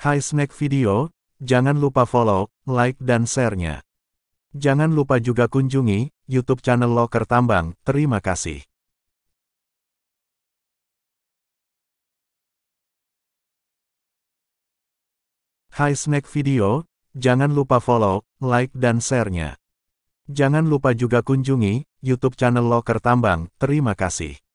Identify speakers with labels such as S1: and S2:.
S1: Hai Snack Video, jangan lupa follow, like dan share-nya. Jangan lupa juga kunjungi YouTube channel Loker Tambang. Terima kasih. Hai Snack Video, jangan lupa follow, like dan share-nya. Jangan lupa juga kunjungi YouTube channel Loker Tambang. Terima kasih.